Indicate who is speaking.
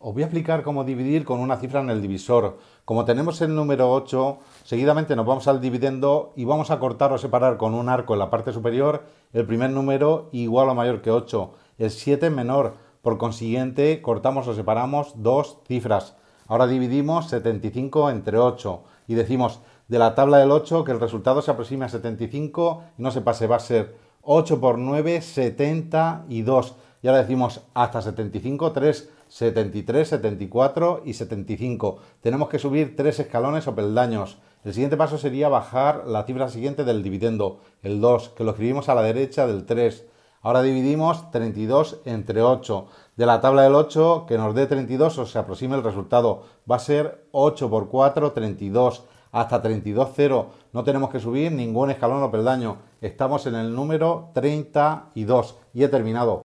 Speaker 1: Os voy a explicar cómo dividir con una cifra en el divisor. Como tenemos el número 8, seguidamente nos vamos al dividendo y vamos a cortar o separar con un arco en la parte superior el primer número igual o mayor que 8, el 7 menor. Por consiguiente, cortamos o separamos dos cifras. Ahora dividimos 75 entre 8 y decimos de la tabla del 8 que el resultado se aproxime a 75 y no se pase, va a ser 8 por 9, 72 y ahora decimos hasta 75, 3, 73, 74 y 75. Tenemos que subir tres escalones o peldaños. El siguiente paso sería bajar la cifra siguiente del dividendo, el 2, que lo escribimos a la derecha del 3. Ahora dividimos 32 entre 8. De la tabla del 8, que nos dé 32 o se aproxime el resultado. Va a ser 8 por 4, 32. Hasta 32, 0. No tenemos que subir ningún escalón o peldaño. Estamos en el número 32 y he terminado.